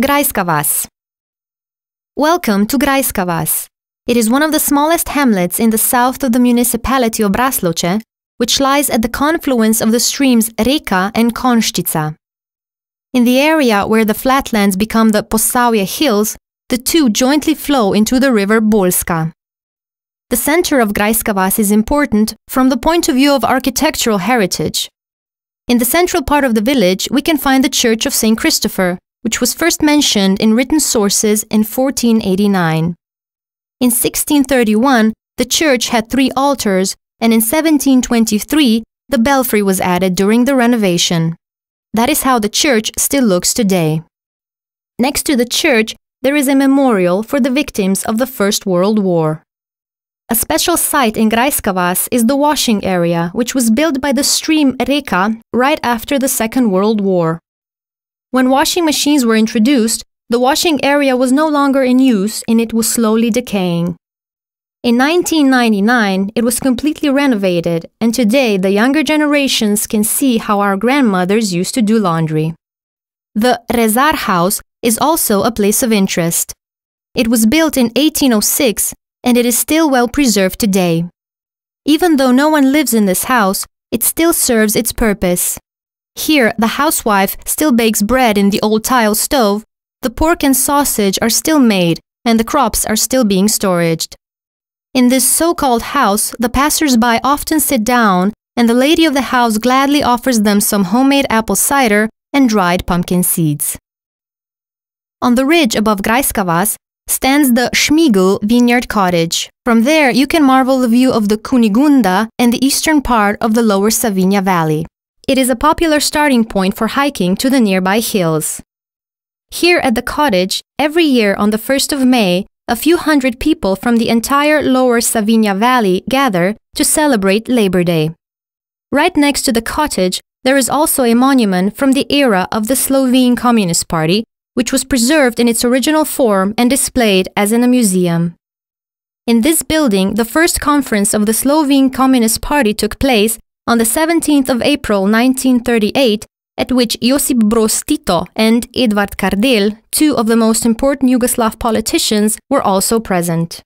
Graiskavas. Welcome to Graiskavas. It is one of the smallest hamlets in the south of the municipality of Brasloce, which lies at the confluence of the streams Reka and Konštica. In the area where the flatlands become the Posavia Hills, the two jointly flow into the river Bolska. The center of Graiskavas is important from the point of view of architectural heritage. In the central part of the village, we can find the Church of St. Christopher, which was first mentioned in written sources in 1489. In 1631, the church had three altars, and in 1723, the belfry was added during the renovation. That is how the church still looks today. Next to the church, there is a memorial for the victims of the First World War. A special site in Graiskavas is the washing area, which was built by the stream Reka right after the Second World War. When washing machines were introduced, the washing area was no longer in use and it was slowly decaying. In 1999, it was completely renovated, and today the younger generations can see how our grandmothers used to do laundry. The Rezar house is also a place of interest. It was built in 1806 and it is still well preserved today. Even though no one lives in this house, it still serves its purpose. Here, the housewife still bakes bread in the old tile stove, the pork and sausage are still made, and the crops are still being storaged. In this so called house, the passers by often sit down, and the lady of the house gladly offers them some homemade apple cider and dried pumpkin seeds. On the ridge above Greiskavas stands the Schmiegel Vineyard Cottage. From there, you can marvel the view of the Kunigunda and the eastern part of the lower Savinia Valley. It is a popular starting point for hiking to the nearby hills. Here at the cottage, every year on the 1st of May, a few hundred people from the entire lower Savinia Valley gather to celebrate Labor Day. Right next to the cottage, there is also a monument from the era of the Slovene Communist Party, which was preserved in its original form and displayed as in a museum. In this building, the first conference of the Slovene Communist Party took place on the 17th of April 1938, at which Josip Broz Tito and Edvard Kardel, two of the most important Yugoslav politicians, were also present.